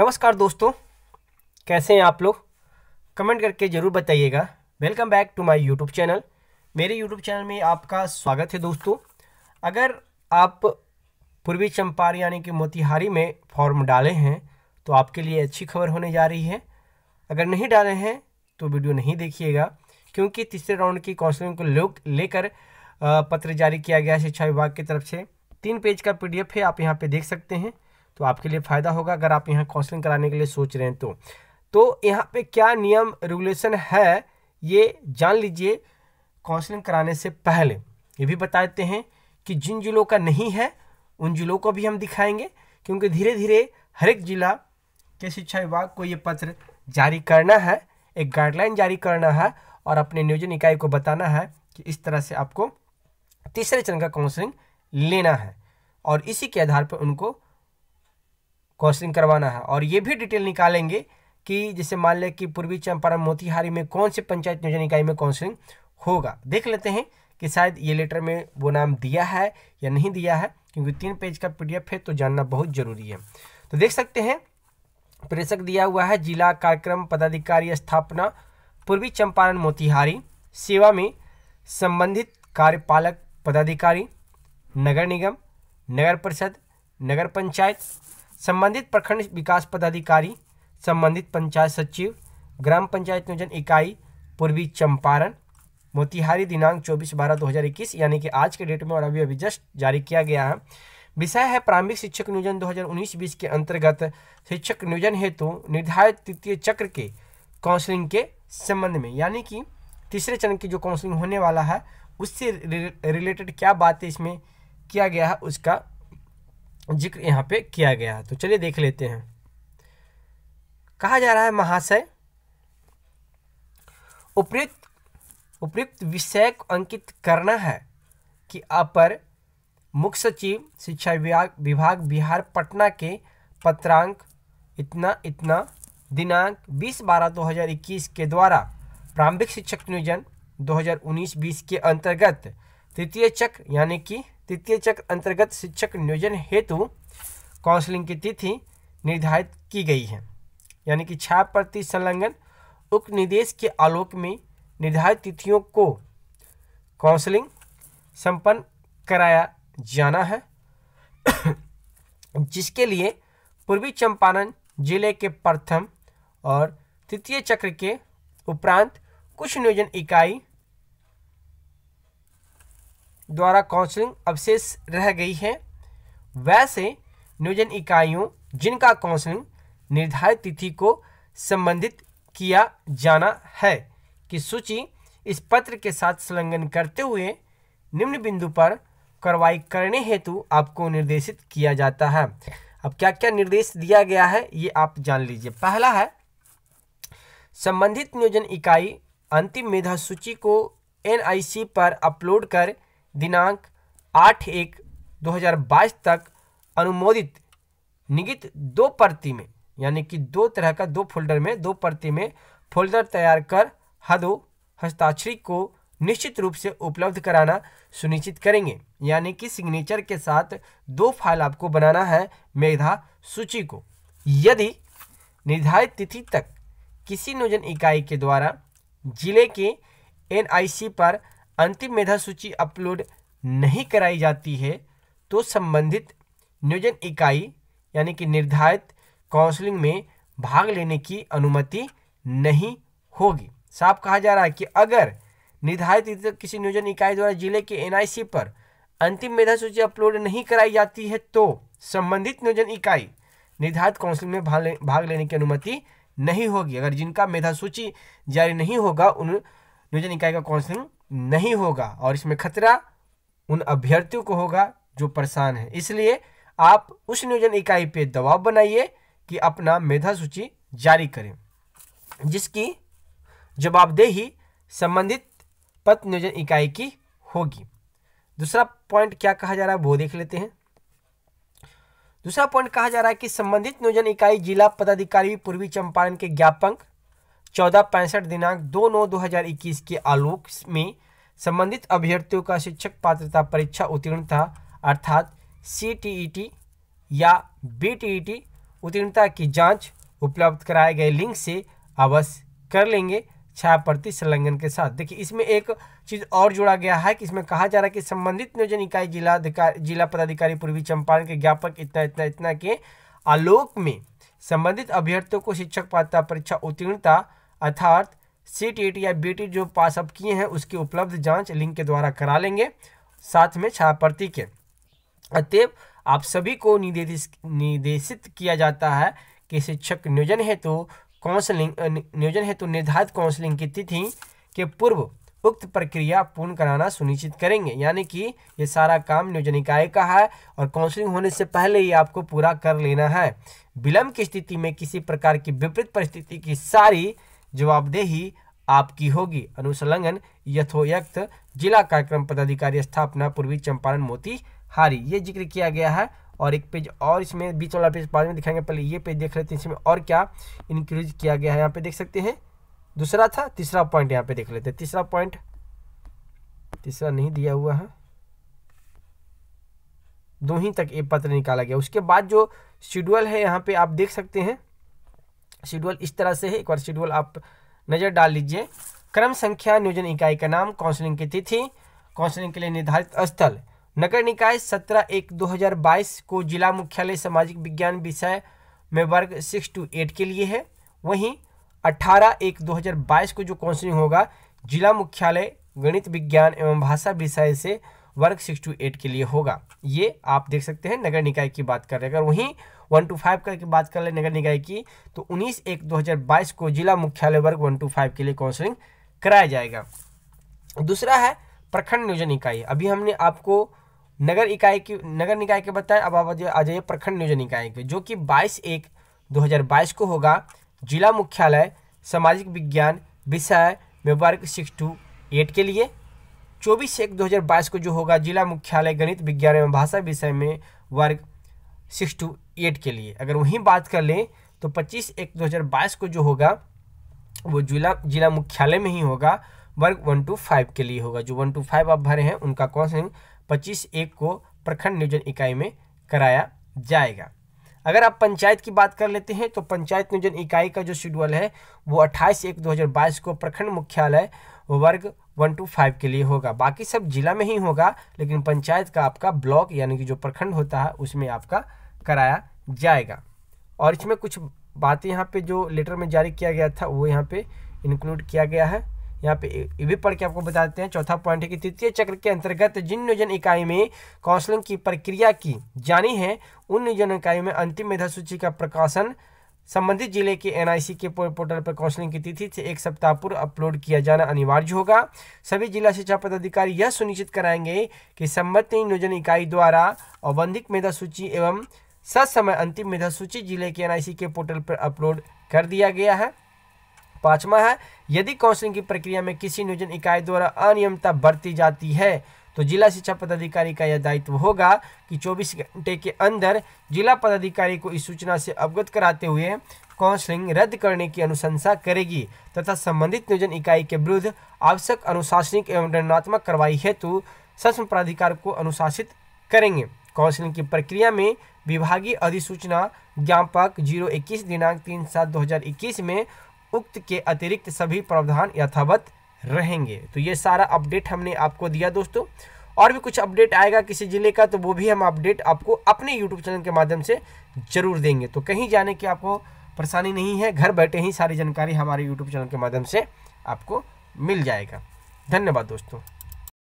नमस्कार दोस्तों कैसे हैं आप लोग कमेंट करके ज़रूर बताइएगा welcome back to my YouTube channel मेरे यूट्यूब चैनल में आपका स्वागत है दोस्तों अगर आप पूर्वी चंपारण यानी कि मोतिहारी में फॉर्म डाले हैं तो आपके लिए अच्छी खबर होने जा रही है अगर नहीं डाले हैं तो वीडियो नहीं देखिएगा क्योंकि तीसरे राउंड की काउंसलिंग को लोग लेकर पत्र जारी किया गया शिक्षा विभाग की तरफ से तीन पेज का पी है आप यहाँ पर देख सकते हैं तो आपके लिए फ़ायदा होगा अगर आप यहाँ काउंसलिंग कराने के लिए सोच रहे हैं तो तो यहाँ पे क्या नियम रेगुलेशन है ये जान लीजिए काउंसलिंग कराने से पहले ये भी बता देते हैं कि जिन जिलों का नहीं है उन जिलों को भी हम दिखाएंगे क्योंकि धीरे धीरे हर एक जिला के शिक्षा विभाग को ये पत्र जारी करना है एक गाइडलाइन जारी करना है और अपने नियोजन इकाई को बताना है कि इस तरह से आपको तीसरे चरण का काउंसलिंग लेना है और इसी के आधार पर उनको काउंसलिंग करवाना है और ये भी डिटेल निकालेंगे कि जैसे मान लें कि पूर्वी चंपारण मोतिहारी में कौन से पंचायत नियोजन इकाई में काउंसलिंग होगा देख लेते हैं कि शायद ये लेटर में वो नाम दिया है या नहीं दिया है क्योंकि तीन पेज का पीडीएफ है तो जानना बहुत ज़रूरी है तो देख सकते हैं प्रेषक दिया हुआ है जिला कार्यक्रम पदाधिकारी स्थापना पूर्वी चंपारण मोतिहारी सेवा में संबंधित कार्यपालक पदाधिकारी नगर निगम नगर परिषद नगर पंचायत संबंधित प्रखंड विकास पदाधिकारी संबंधित पंचायत सचिव ग्राम पंचायत नियोजन इकाई पूर्वी चंपारण मोतिहारी दिनांक 24 बारह 2021 यानी कि आज के डेट में और अभी अभी जस्ट जारी किया गया है विषय है प्रारंभिक शिक्षक नियोजन 2019-20 के अंतर्गत शिक्षक नियोजन हेतु तो निर्धारित तृतीय चक्र के काउंसलिंग के संबंध में यानी कि तीसरे चरण की जो काउंसलिंग होने वाला है उससे रिलेटेड क्या बातें इसमें किया गया है उसका जिक्र यहाँ पे किया गया है तो चलिए देख लेते हैं कहा जा रहा है महाशय उपयुक्त उपयुक्त विषय अंकित करना है कि अपर मुख्य सचिव शिक्षा विभाग विभाग बिहार पटना के पत्रांक इतना इतना दिनांक 20 बारह 2021 के द्वारा प्रारंभिक शिक्षक नियोजन 2019-20 के अंतर्गत तृतीय चक्र यानी कि तृतीय चक्र अंतर्गत शिक्षक नियोजन हेतु काउंसलिंग की तिथि निर्धारित की गई है यानी कि छाप प्रति संलग्न उक्त निर्देश के आलोक में निर्धारित तिथियों को काउंसलिंग संपन्न कराया जाना है जिसके लिए पूर्वी चंपारण जिले के प्रथम और तृतीय चक्र के उपरांत कुछ नियोजन इकाई द्वारा काउंसलिंग अवशेष रह गई है वैसे नियोजन इकाइयों जिनका काउंसलिंग निर्धारित तिथि को संबंधित किया जाना है कि सूची इस पत्र के साथ संलग्न करते हुए निम्न बिंदु पर कार्रवाई करने हेतु आपको निर्देशित किया जाता है अब क्या क्या निर्देश दिया गया है ये आप जान लीजिए पहला है संबंधित नियोजन इकाई अंतिम मेधा सूची को एनआईसी पर अपलोड कर दिनांक आठ एक 2022 तक अनुमोदित निगित दो प्रति में यानी कि दो तरह का दो फोल्डर में दो प्रति में फोल्डर तैयार कर हदो हस्ताक्षरी को निश्चित रूप से उपलब्ध कराना सुनिश्चित करेंगे यानी कि सिग्नेचर के साथ दो फाइल आपको बनाना है मेधा सूची को यदि निर्धारित तिथि तक किसी नियोजन इकाई के द्वारा जिले के एनआईसी पर अंतिम मेधा सूची अपलोड नहीं कराई जाती है तो संबंधित नियोजन इकाई यानी कि निर्धारित काउंसलिंग में भाग लेने की अनुमति नहीं होगी साफ कहा जा रहा है कि अगर निर्धारित किसी नियोजन इकाई द्वारा जिले के एनआईसी पर अंतिम मेधा सूची अपलोड नहीं कराई जाती है तो संबंधित नियोजन इकाई निर्धारित काउंसलिंग में भाग, ले, भाग लेने की अनुमति नहीं होगी अगर जिनका मेधा सूची जारी नहीं होगा उन नियोजन इकाई का काउंसलिंग नहीं होगा और इसमें खतरा उन अभ्यर्थियों को होगा जो परेशान है इसलिए आप उस नियोजन इकाई पे दबाव बनाइए कि अपना मेधा सूची जारी करें जिसकी जवाबदेही संबंधित पथ नियोजन इकाई की होगी दूसरा पॉइंट क्या कहा जा रहा है वो देख लेते हैं दूसरा पॉइंट कहा जा रहा है कि संबंधित नियोजन इकाई जिला पदाधिकारी पूर्वी चंपारण के ज्ञापन चौदह पैंसठ दिनांक दो नौ दो हजार इक्कीस के आलोक में संबंधित अभ्यर्थियों का शिक्षक पात्रता परीक्षा उत्तीर्णता अर्थात सी e या बी e उत्तीर्णता की जांच उपलब्ध कराए गए लिंक से अवश्य कर लेंगे छाया प्रति संलग्न के साथ देखिए इसमें एक चीज़ और जोड़ा गया है कि इसमें कहा जा रहा है कि संबंधित नियोजन इकाई जिला अधिकारी जिला पदाधिकारी पूर्वी चंपारण के ज्ञापक इतना इतना इतना के आलोक में संबंधित अभ्यर्थियों को शिक्षक पात्रता परीक्षा उत्तीर्णता अर्थात सी टी e या बी टी e जो पास अप किए हैं उसकी उपलब्ध जांच लिंक के द्वारा करा लेंगे साथ में छायाप्रति के अतएव आप सभी को निर्देश निर्देशित किया जाता है कि शिक्षक नियोजन हेतु तो काउंसलिंग नियोजन हेतु तो निर्धारित काउंसलिंग की तिथि के पूर्व उक्त प्रक्रिया पूर्ण कराना सुनिश्चित करेंगे यानी कि ये सारा काम नियोजन इकाय का है और काउंसलिंग होने से पहले ही आपको पूरा कर लेना है विलम्ब की स्थिति में किसी प्रकार की विपरीत परिस्थिति की सारी जवाबदेही आपकी होगी अनुसंलग्न यथोयक्त जिला कार्यक्रम पदाधिकारी स्थापना पूर्वी चंपारण मोती हारी ये जिक्र किया गया है और एक पेज और इसमें बीच वाला पेज बाद में दिखाएंगे पहले ये पेज देख लेते हैं इसमें और क्या इंक्रीज किया गया है यहाँ पे देख सकते हैं दूसरा था तीसरा पॉइंट यहाँ पे देख लेते हैं तीसरा पॉइंट तीसरा नहीं दिया हुआ है दो ही तक ये पत्र निकाला गया उसके बाद जो शेड्यूल है यहाँ पे आप देख सकते हैं शेड्यूल इस तरह से है एक बार शेड्यूल आप नज़र डाल लीजिए क्रम संख्या नियोजन इकाई का नाम काउंसलिंग की तिथि काउंसलिंग के लिए निर्धारित स्थल नगर निकाय सत्रह एक दो हज़ार बाईस को जिला मुख्यालय सामाजिक विज्ञान विषय में वर्ग सिक्स टू एट के लिए है वहीं अट्ठारह एक दो हजार बाईस को जो काउंसलिंग होगा जिला मुख्यालय गणित विज्ञान एवं भाषा विषय से वर्ग सिक्स टू एट के लिए होगा ये आप देख सकते हैं नगर निकाय की बात कर रहे हैं अगर वहीं वन टू फाइव करके बात कर ले नगर निकाय की तो उन्नीस एक दो हजार बाईस को जिला मुख्यालय वर्ग वन टू फाइव के लिए काउंसलिंग कराया जाएगा दूसरा है प्रखंड नियोजन इकाई अभी हमने आपको नगर इकाई की नगर निकाय के बताए अब आप आ जाइए प्रखंड नियोजन इकाई के जो कि बाईस एक बाईस को होगा जिला मुख्यालय सामाजिक विज्ञान विषय में वर्ग सिक्स टू एट के लिए चौबीस एक दो हज़ार बाईस को जो होगा जिला मुख्यालय गणित विज्ञान एवं भाषा विषय में वर्ग सिक्स टू एट के लिए अगर वहीं बात कर लें तो पच्चीस एक दो हज़ार बाईस को जो होगा वो जिला जिला मुख्यालय में ही होगा वर्ग वन टू फाइव के लिए होगा जो वन टू फाइव आप भरे हैं उनका कौन सा पच्चीस एक को प्रखंड नियोजन इकाई में कराया जाएगा अगर आप पंचायत की बात कर लेते हैं तो पंचायत नियोजन इकाई का जो शेड्यूल है वो 28 एक 2022 को प्रखंड मुख्यालय वर्ग वन टू फाइव के लिए होगा बाकी सब जिला में ही होगा लेकिन पंचायत का आपका ब्लॉक यानी कि जो प्रखंड होता है उसमें आपका कराया जाएगा और इसमें कुछ बातें यहाँ पे जो लेटर में जारी किया गया था वो यहाँ पे इंक्लूड किया गया है यहाँ पे ये भी पढ़ के आपको बता देते हैं चौथा पॉइंट है कि तृतीय चक्र के अंतर्गत जिन नियोजन इकाई में काउंसलिंग की प्रक्रिया की जानी है उन नियोजन इकाई में अंतिम मेधा सूची का प्रकाशन संबंधित जिले के एनआईसी के पोर्टल पर काउंसलिंग की तिथि से एक सप्ताह पूर्व अपलोड किया जाना अनिवार्य होगा सभी जिला शिक्षा पदाधिकारी यह सुनिश्चित कराएंगे कि संबंधित नियोजन इकाई द्वारा औबंधिक मेधा सूची एवं ससमय अंतिम मेधा सूची जिले के एनआईसी के पोर्टल पर अपलोड कर दिया गया है पांचवा है यदि काउंसलिंग की प्रक्रिया में किसी नियोजन इकाई द्वारा अनियमितता बरती जाती है तो जिला शिक्षा पदाधिकारी का यह दायित्व होगा कि 24 घंटे के अंदर जिला पदाधिकारी को इस सूचना से अवगत कराते हुए काउंसलिंग रद्द करने की अनुशंसा करेगी तथा संबंधित नियोजन इकाई के विरुद्ध आवश्यक अनुशासनिक एवं दंडात्मक कार्रवाई हेतु सक्षम प्राधिकार को अनुशासित करेंगे काउंसलिंग की प्रक्रिया में विभागीय अधिसूचना ज्ञापक जीरो इक्कीस दिनांक तीन सात दो हजार इक्कीस में उक्त के अतिरिक्त सभी प्रावधान यथावत रहेंगे तो ये सारा अपडेट हमने आपको दिया दोस्तों और भी कुछ अपडेट आएगा किसी ज़िले का तो वो भी हम अपडेट आपको अपने यूट्यूब चैनल के माध्यम से ज़रूर देंगे तो कहीं जाने की आपको परेशानी नहीं है घर बैठे ही सारी जानकारी हमारे यूट्यूब चैनल के माध्यम से आपको मिल जाएगा धन्यवाद दोस्तों